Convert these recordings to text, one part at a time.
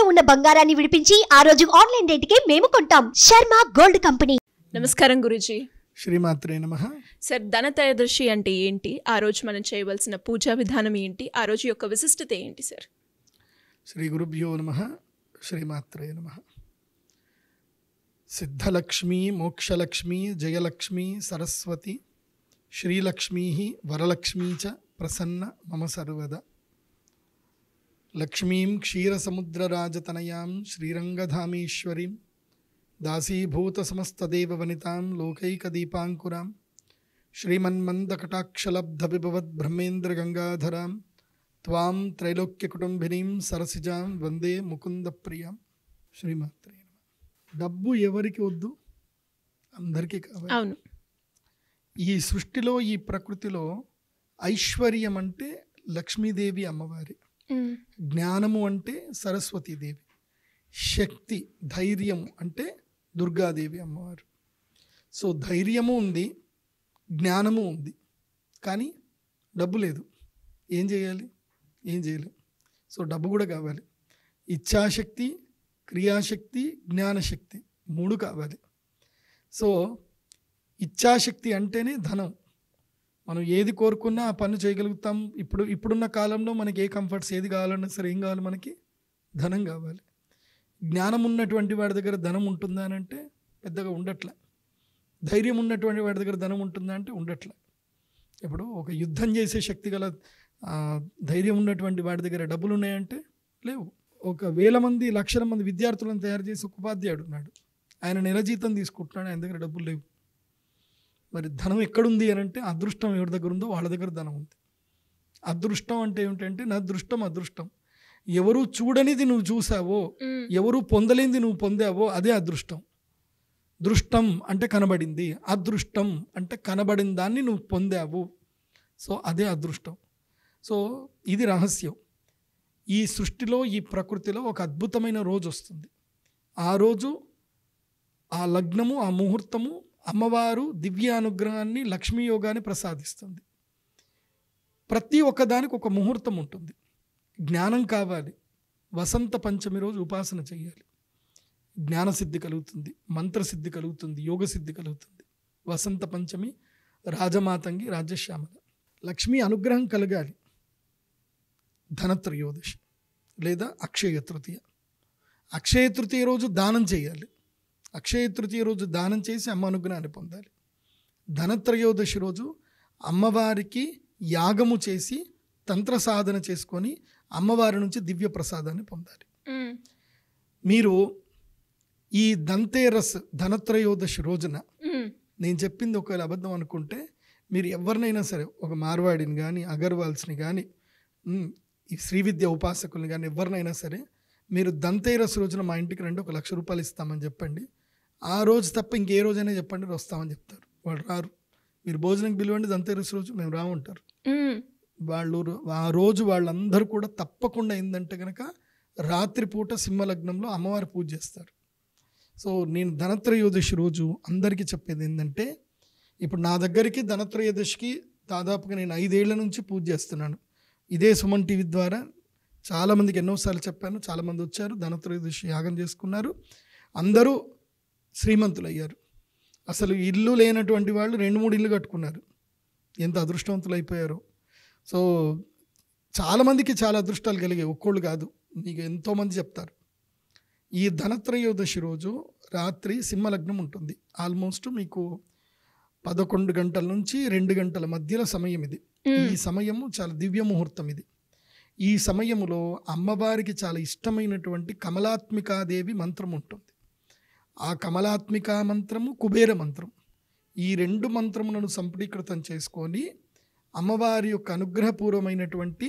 ఇంట్లో ఉన్న బంగారాన్ని విడిపించి ఆ రోజు ఆన్లైన్ రేటుకే మేము కొంటాం శర్మ గోల్డ్ కంపెనీ నమస్కారం గురుజీ శ్రీమాత్రే నమ సార్ ధనత్రయోదశి అంటే ఏంటి ఆ రోజు మనం చేయవలసిన పూజా విధానం ఏంటి ఆ రోజు యొక్క విశిష్టత ఏంటి సార్ శ్రీ గురుభ్యో నమ శ్రీమాత్రే నమ సిద్ధలక్ష్మి మోక్షలక్ష్మి జయలక్ష్మి సరస్వతి శ్రీలక్ష్మీ వరలక్ష్మీ చ ప్రసన్న మమ సర్వదా లక్ష్మీం క్షీరసముద్రరాజతనయాం శ్రీరంగధామీశ్వరీం దాసీభూతసమస్తదేవనితాం లోకైకదీపాంకురాం శ్రీమన్మందకటాక్షలబ్ధవిభవద్బ్రహ్మేంద్రగంగాధరాం త్వాం త్రైలోక్యకుటుంబినీం సరసిజాం వందే ముకుందప్రియాం శ్రీమాత్రి డబ్బు ఎవరికి వద్దు అందరికీ కావాలి ఈ సృష్టిలో ఈ ప్రకృతిలో ఐశ్వర్యం అంటే లక్ష్మీదేవి అమ్మవారి జ్ఞానము అంటే సరస్వతీదేవి శక్తి ధైర్యం అంటే దుర్గాదేవి అమ్మవారు సో ధైర్యము ఉంది జ్ఞానము ఉంది కానీ డబ్బు లేదు ఏం చేయాలి ఏం చేయలేం సో డబ్బు కూడా కావాలి ఇచ్ఛాశక్తి క్రియాశక్తి జ్ఞానశక్తి మూడు కావాలి సో ఇచ్ఛాశక్తి అంటేనే ధనం మనం ఏది కోరుకున్నా ఆ పని చేయగలుగుతాం ఇప్పుడు ఇప్పుడున్న కాలంలో మనకి ఏ కంఫర్ట్స్ ఏది కావాలన్నా సరే ఏం కావాలి మనకి ధనం కావాలి జ్ఞానం ఉన్నటువంటి వాడి దగ్గర ధనం ఉంటుందా అని అంటే పెద్దగా ఉండట్లే ధైర్యం ఉన్నటువంటి వాడి దగ్గర ధనం ఉంటుందా అంటే ఉండట్లే ఇప్పుడు ఒక యుద్ధం చేసే శక్తి గల ధైర్యం ఉన్నటువంటి వాడి దగ్గర డబ్బులు ఉన్నాయంటే లేవు ఒక వేల మంది లక్షల మంది విద్యార్థులను తయారు చేసి ఉపాధ్యాయుడు ఉన్నాడు ఆయన నెల జీతం తీసుకుంటున్నాడు ఆయన దగ్గర డబ్బులు లేవు మరి ధనం ఎక్కడుంది అని అంటే అదృష్టం ఎవరి దగ్గర ఉందో వాళ్ళ దగ్గర ధనం ఉంది అదృష్టం అంటే ఏమిటంటే నా దృష్టం అదృష్టం ఎవరు చూడనిది నువ్వు చూసావో ఎవరు పొందలేనిది నువ్వు పొందావో అదే అదృష్టం దృష్టం అంటే కనబడింది అదృష్టం అంటే కనబడిన దాన్ని నువ్వు పొందావు సో అదే అదృష్టం సో ఇది రహస్యం ఈ సృష్టిలో ఈ ప్రకృతిలో ఒక అద్భుతమైన రోజు వస్తుంది ఆ రోజు ఆ లగ్నము ఆ ముహూర్తము అమ్మవారు దివ్య అనుగ్రహాన్ని లక్ష్మీ యోగాన్ని ప్రసాదిస్తుంది ప్రతి ఒక్కదానికి ఒక ముహూర్తం ఉంటుంది జ్ఞానం కావాలి వసంత పంచమి రోజు ఉపాసన చేయాలి జ్ఞానసిద్ధి కలుగుతుంది మంత్రసిద్ధి కలుగుతుంది యోగసిద్ధి కలుగుతుంది వసంత పంచమి రాజమాతంగి రాజశ్యామల లక్ష్మీ అనుగ్రహం కలగాలి ధనత్రయోదశి లేదా అక్షయ తృతీయ అక్షయ తృతీయ రోజు దానం చేయాలి అక్షయ తృతీయ రోజు దానం చేసి అమ్మ అనుగ్రహాన్ని పొందాలి ధనత్రయోదశి రోజు అమ్మవారికి యాగము చేసి తంత్ర సాధన చేసుకొని అమ్మవారి నుంచి దివ్య ప్రసాదాన్ని పొందాలి మీరు ఈ దంతేరస్ ధనత్రయోదశి రోజున నేను చెప్పింది ఒకవేళ అబద్ధం అనుకుంటే మీరు ఎవరినైనా సరే ఒక మార్వాడిని కానీ అగర్వాల్స్ని కానీ ఈ శ్రీవిద్య ఉపాసకుల్ని కానీ ఎవరినైనా సరే మీరు దంతేరస్ రోజున మా ఇంటికి రండి ఒక లక్ష రూపాయలు ఇస్తామని చెప్పండి ఆ రోజు తప్ప ఇంకే రోజైనా చెప్పండి వస్తామని చెప్తారు వాళ్ళు రారు మీరు భోజనం పిలవండి దంతరిస్ రోజు మేము రాముంటారు వాళ్ళు ఆ రోజు వాళ్ళందరూ కూడా తప్పకుండా ఏంటంటే కనుక రాత్రిపూట సింహలగ్నంలో అమ్మవారి పూజ చేస్తారు సో నేను ధనత్రయోదశి రోజు అందరికీ చెప్పేది ఏంటంటే ఇప్పుడు నా దగ్గరికి ధనత్రయోదశికి దాదాపుగా నేను ఐదేళ్ల నుంచి పూజ చేస్తున్నాను ఇదే సుమన్ టీవీ ద్వారా చాలామందికి ఎన్నోసార్లు చెప్పాను చాలామంది వచ్చారు ధనత్రయోదశి యాగం చేసుకున్నారు అందరూ శ్రీమంతులు అయ్యారు అసలు ఇల్లు లేనటువంటి వాళ్ళు రెండు మూడు ఇల్లు కట్టుకున్నారు ఎంత అదృష్టవంతులు అయిపోయారు సో చాలామందికి చాలా అదృష్టాలు కలిగాయి ఒక్కళ్ళు కాదు మీకు ఎంతోమంది చెప్తారు ఈ ధనత్రయోదశి రోజు రాత్రి సింహలగ్నం ఉంటుంది ఆల్మోస్ట్ మీకు పదకొండు గంటల నుంచి రెండు గంటల మధ్యలో సమయం ఇది ఈ సమయము చాలా దివ్య ముహూర్తం ఇది ఈ సమయములో అమ్మవారికి చాలా ఇష్టమైనటువంటి కమలాత్మికాదేవి మంత్రం ఉంటుంది ఆ కమలాత్మిక మంత్రము కుబేర మంత్రం ఈ రెండు మంత్రములను సంపుటీకృతం చేసుకొని అమ్మవారి యొక్క అనుగ్రహపూర్వమైనటువంటి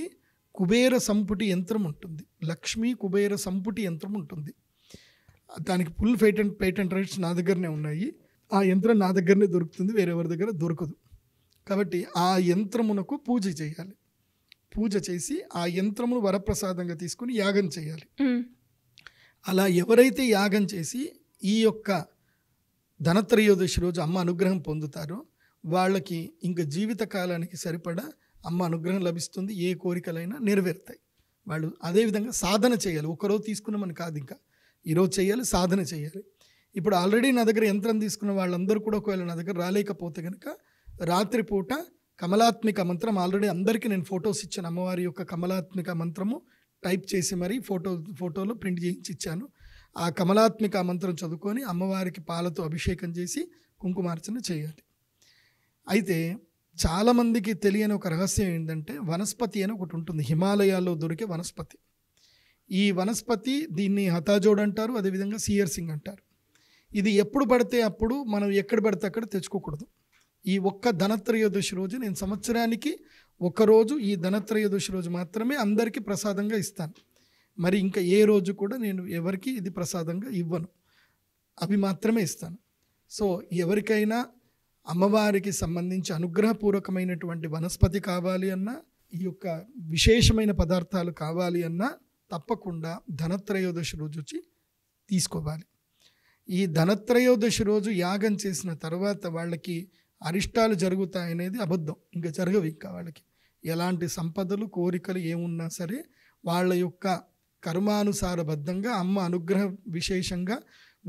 కుబేర సంపుటి యంత్రం ఉంటుంది లక్ష్మీ కుబేర సంపుటి యంత్రం ఉంటుంది దానికి ఫుల్ పేటెంట్ పేటెంట్ రైట్స్ నా దగ్గరనే ఉన్నాయి ఆ యంత్రం నా దగ్గరనే దొరుకుతుంది వేరేవారి దగ్గర దొరకదు కాబట్టి ఆ యంత్రమునకు పూజ చేయాలి పూజ చేసి ఆ యంత్రమును వరప్రసాదంగా తీసుకుని యాగం చేయాలి అలా ఎవరైతే యాగం చేసి ఈ యొక్క ధనత్రయోదశి రోజు అమ్మ అనుగ్రహం పొందుతారు వాళ్ళకి ఇంకా జీవిత కాలానికి సరిపడా అమ్మ అనుగ్రహం లభిస్తుంది ఏ కోరికలైనా నెరవేరుతాయి వాళ్ళు అదేవిధంగా సాధన చేయాలి ఒకరోజు తీసుకున్నామని కాదు ఇంకా ఈరోజు చేయాలి సాధన చేయాలి ఇప్పుడు ఆల్రెడీ నా దగ్గర యంత్రం తీసుకున్న వాళ్ళందరూ కూడా ఒకవేళ నా దగ్గర రాలేకపోతే కనుక రాత్రిపూట కమలాత్మిక మంత్రం ఆల్రెడీ అందరికీ నేను ఫొటోస్ ఇచ్చాను అమ్మవారి యొక్క కమలాత్మిక మంత్రము టైప్ చేసి మరీ ఫోటో ఫోటోలో ప్రింట్ చేయించి ఇచ్చాను ఆ కమలాత్మిక మంత్రం చదువుకొని అమ్మవారికి పాలతో అభిషేకం చేసి కుంకుమార్చన చేయాలి అయితే చాలామందికి తెలియని ఒక రహస్యం ఏంటంటే వనస్పతి అని ఒకటి ఉంటుంది హిమాలయాల్లో దొరికే వనస్పతి ఈ వనస్పతి దీన్ని హతాజోడ్ అంటారు అదేవిధంగా సింగ్ అంటారు ఇది ఎప్పుడు పడితే అప్పుడు మనం ఎక్కడ పడితే అక్కడ తెచ్చుకోకూడదు ఈ ఒక్క ధనత్రయోదశి రోజు నేను సంవత్సరానికి ఒకరోజు ఈ ధనత్రయోదశి రోజు మాత్రమే అందరికీ ప్రసాదంగా ఇస్తాను మరి ఇంకా ఏ రోజు కూడా నేను ఎవరికి ఇది ప్రసాదంగా ఇవ్వను అవి మాత్రమే ఇస్తాను సో ఎవరికైనా అమ్మవారికి సంబంధించి అనుగ్రహపూర్వకమైనటువంటి వనస్పతి కావాలి అన్నా ఈ యొక్క విశేషమైన పదార్థాలు కావాలి అన్నా తప్పకుండా ధనత్రయోదశి రోజు వచ్చి తీసుకోవాలి ఈ ధనత్రయోదశి రోజు యాగం చేసిన తర్వాత వాళ్ళకి అరిష్టాలు జరుగుతాయనేది అబద్ధం ఇంకా జరగవు ఇంకా వాళ్ళకి ఎలాంటి సంపదలు కోరికలు ఏమున్నా సరే వాళ్ళ యొక్క కర్మానుసారబద్ధంగా అమ్మ అనుగ్రహం విశేషంగా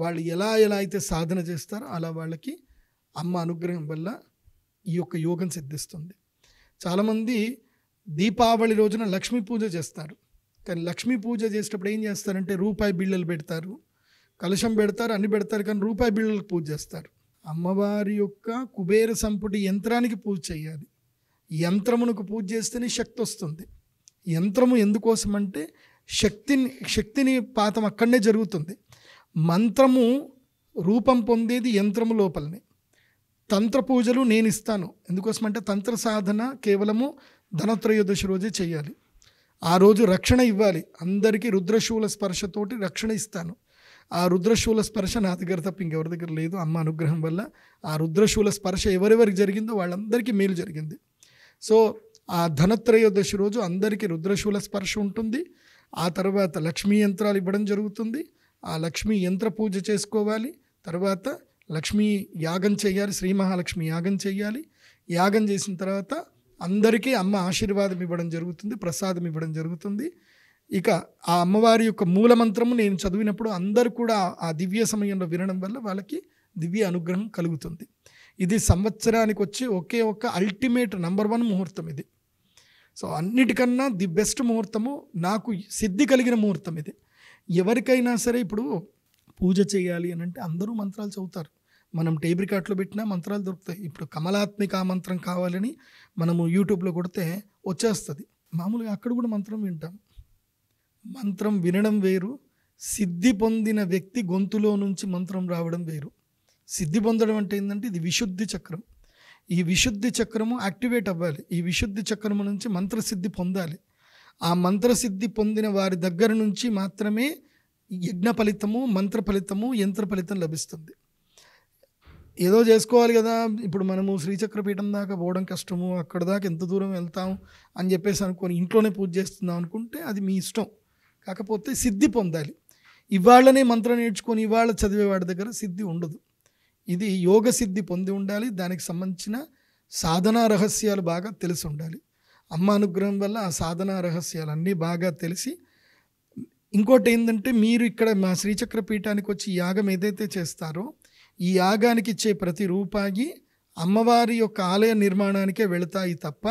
వాళ్ళు ఎలా ఎలా అయితే సాధన చేస్తారో అలా వాళ్ళకి అమ్మ అనుగ్రహం వల్ల ఈ యొక్క యోగం సిద్ధిస్తుంది చాలామంది దీపావళి రోజున లక్ష్మీ పూజ చేస్తారు కానీ లక్ష్మీ పూజ చేసేటప్పుడు ఏం చేస్తారంటే రూపాయి బిళ్ళలు పెడతారు కలశం పెడతారు అన్ని పెడతారు కానీ రూపాయి బిళ్ళలకు పూజ చేస్తారు అమ్మవారి యొక్క కుబేర సంపుటి యంత్రానికి పూజ చేయాలి యంత్రమునకు పూజ చేస్తేనే శక్తి వస్తుంది యంత్రము ఎందుకోసం అంటే శక్తిని శక్తిని పాతం అక్కడనే జరుగుతుంది మంత్రము రూపం పొందేది యంత్రము లోపలనే తంత్ర పూజలు నేను ఇస్తాను ఎందుకోసం అంటే తంత్ర సాధన కేవలము ధనత్రయోదశి రోజే చేయాలి ఆ రోజు రక్షణ ఇవ్వాలి అందరికీ రుద్రశూల స్పర్శతోటి రక్షణ ఇస్తాను ఆ రుద్రశూల స్పర్శ నా దగ్గర తప్ప ఇంకెవరి దగ్గర లేదు అమ్మ అనుగ్రహం వల్ల ఆ రుద్రశూల స్పర్శ ఎవరెవరికి జరిగిందో వాళ్ళందరికీ మేలు జరిగింది సో ఆ ధనత్రయోదశి రోజు అందరికీ రుద్రశూల స్పర్శ ఉంటుంది ఆ తర్వాత లక్ష్మీ యంత్రాలు ఇవ్వడం జరుగుతుంది ఆ లక్ష్మీ యంత్ర పూజ చేసుకోవాలి తర్వాత లక్ష్మీ యాగం చేయాలి శ్రీ మహాలక్ష్మి యాగం చేయాలి యాగం చేసిన తర్వాత అందరికీ అమ్మ ఆశీర్వాదం ఇవ్వడం జరుగుతుంది ప్రసాదం ఇవ్వడం జరుగుతుంది ఇక ఆ అమ్మవారి యొక్క మూలమంత్రము నేను చదివినప్పుడు అందరు కూడా ఆ దివ్య సమయంలో వినడం వల్ల వాళ్ళకి దివ్య అనుగ్రహం కలుగుతుంది ఇది సంవత్సరానికి వచ్చి ఒకే ఒక అల్టిమేట్ నంబర్ వన్ ముహూర్తం ఇది సో అన్నిటికన్నా ది బెస్ట్ ముహూర్తము నాకు సిద్ధి కలిగిన ముహూర్తం ఇది ఎవరికైనా సరే ఇప్పుడు పూజ చేయాలి అని అంటే అందరూ మంత్రాలు చదువుతారు మనం టేబుల్ కార్ట్లో పెట్టినా మంత్రాలు దొరుకుతాయి ఇప్పుడు కమలాత్మిక మంత్రం కావాలని మనము యూట్యూబ్లో కొడితే వచ్చేస్తుంది మామూలుగా అక్కడ కూడా మంత్రం వింటాం మంత్రం వినడం వేరు సిద్ధి పొందిన వ్యక్తి గొంతులో నుంచి మంత్రం రావడం వేరు సిద్ధి పొందడం అంటే ఏంటంటే ఇది విశుద్ధి చక్రం ఈ విశుద్ధి చక్రము యాక్టివేట్ అవ్వాలి ఈ విశుద్ధి చక్రము నుంచి మంత్రసిద్ధి పొందాలి ఆ మంత్రసిద్ధి పొందిన వారి దగ్గర నుంచి మాత్రమే యజ్ఞ ఫలితము మంత్ర ఫలితము యంత్ర ఫలితం లభిస్తుంది ఏదో చేసుకోవాలి కదా ఇప్పుడు మనము శ్రీచక్రపీఠం దాకా పోవడం కష్టము అక్కడ దాకా ఎంత దూరం వెళ్తాం అని చెప్పేసి అనుకొని ఇంట్లోనే పూజ చేస్తున్నాం అనుకుంటే అది మీ ఇష్టం కాకపోతే సిద్ధి పొందాలి ఇవాళనే మంత్రం నేర్చుకొని ఇవాళ చదివే వాడి దగ్గర సిద్ధి ఉండదు ఇది యోగ సిద్ధి పొంది ఉండాలి దానికి సంబంధించిన సాధనా రహస్యాలు బాగా తెలిసి ఉండాలి అమ్మ అనుగ్రహం వల్ల ఆ సాధనా రహస్యాలు అన్నీ బాగా తెలిసి ఇంకోటి ఏంటంటే మీరు ఇక్కడ మా శ్రీచక్ర పీఠానికి వచ్చి యాగం ఏదైతే చేస్తారో ఈ యాగానికి ఇచ్చే ప్రతి రూపాయి అమ్మవారి యొక్క ఆలయ నిర్మాణానికే వెళతాయి తప్ప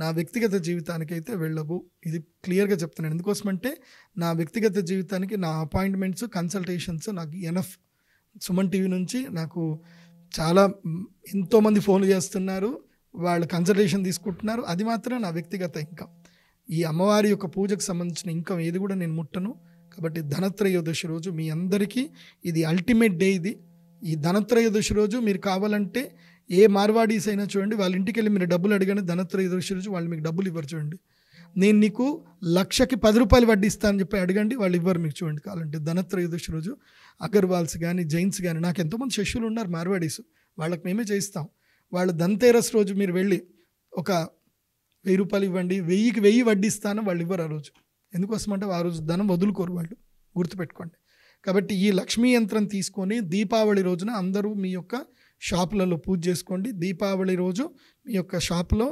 నా వ్యక్తిగత జీవితానికి అయితే వెళ్ళవు ఇది క్లియర్గా చెప్తున్నాను ఎందుకోసమంటే నా వ్యక్తిగత జీవితానికి నా అపాయింట్మెంట్స్ కన్సల్టేషన్స్ నాకు ఎనఫ్ సుమన్ టీవీ నుంచి నాకు చాలా ఎంతోమంది ఫోన్లు చేస్తున్నారు వాళ్ళు కన్సల్టేషన్ తీసుకుంటున్నారు అది మాత్రం నా వ్యక్తిగత ఇంకా ఈ అమ్మవారి యొక్క పూజకు సంబంధించిన ఇంకా ఏది కూడా నేను ముట్టను కాబట్టి ధనత్రయోదశి రోజు మీ అందరికీ ఇది అల్టిమేట్ డే ఇది ఈ ధనత్రయోదశి రోజు మీరు కావాలంటే ఏ మార్వాడీస్ అయినా చూడండి వాళ్ళ ఇంటికి వెళ్ళి మీరు డబ్బులు అడగండి ధనత్రయోదశి రోజు వాళ్ళు మీకు డబ్బులు ఇవ్వరు చూడండి నేను నీకు లక్షకి పది రూపాయలు వడ్డీ ఇస్తానని చెప్పి అడగండి వాళ్ళు ఇవ్వరు మీకు చూడండి కావాలంటే ధనత్రయోదశి రోజు అగర్వాల్స్ కానీ జైన్స్ కానీ నాకు ఎంతోమంది శిష్యులు ఉన్నారు మార్వాడీస్ వాళ్ళకి మేమే చేయిస్తాం వాళ్ళు ధన్తేరస్ రోజు మీరు వెళ్ళి ఒక వెయ్యి రూపాయలు ఇవ్వండి వెయ్యికి వెయ్యి వడ్డీ వాళ్ళు ఇవ్వరు ఆ రోజు ఎందుకోసం అంటే ఆ రోజు ధనం వదులుకోరు వాళ్ళు గుర్తుపెట్టుకోండి కాబట్టి ఈ లక్ష్మీ యంత్రం తీసుకొని దీపావళి రోజున అందరూ మీ యొక్క షాపులలో పూజ చేసుకోండి దీపావళి రోజు మీ యొక్క షాపులో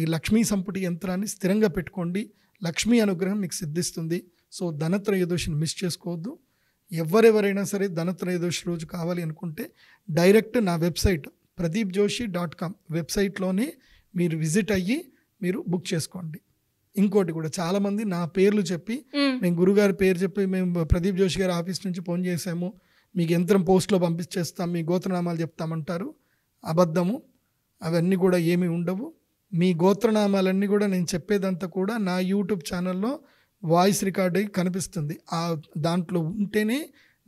ఈ లక్ష్మీ సంపుటి యంత్రాన్ని స్థిరంగా పెట్టుకోండి లక్ష్మీ అనుగ్రహం మీకు సిద్ధిస్తుంది సో ధనత్రయోదశిని మిస్ చేసుకోవద్దు ఎవరెవరైనా సరే ధనత్రయోదశి రోజు కావాలి అనుకుంటే డైరెక్ట్ నా website Pradeep Joshi dot com వెబ్సైట్లోనే మీరు విజిట్ అయ్యి మీరు బుక్ చేసుకోండి ఇంకోటి కూడా చాలామంది నా పేర్లు చెప్పి మేము గురుగారి పేరు చెప్పి మేము ప్రదీప్ జోషి గారి ఆఫీస్ నుంచి ఫోన్ చేశాము మీకు యంత్రం పోస్ట్లో పంపించేస్తాం మీ గోత్రనామాలు చెప్తామంటారు అబద్ధము అవన్నీ కూడా ఏమీ ఉండవు మీ గోత్రనామాలన్నీ కూడా నేను చెప్పేదంతా కూడా నా యూట్యూబ్ ఛానల్లో వాయిస్ రికార్డ్ అయి కనిపిస్తుంది ఆ దాంట్లో ఉంటేనే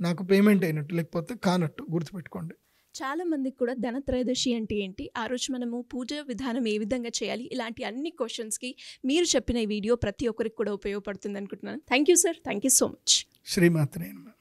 నాకు పేమెంట్ అయినట్టు లేకపోతే కానట్టు గుర్తుపెట్టుకోండి చాలా మందికి కూడా ధనత్రయోదశి అంటే ఏంటి ఆ రోజు మనము పూజ విధానం ఏ విధంగా చేయాలి ఇలాంటి అన్ని క్వశ్చన్స్కి మీరు చెప్పిన ఈ వీడియో ప్రతి ఒక్కరికి కూడా ఉపయోగపడుతుంది అనుకుంటున్నాను thank you sir thank you so much శ్రీమాత్రేనమ్మ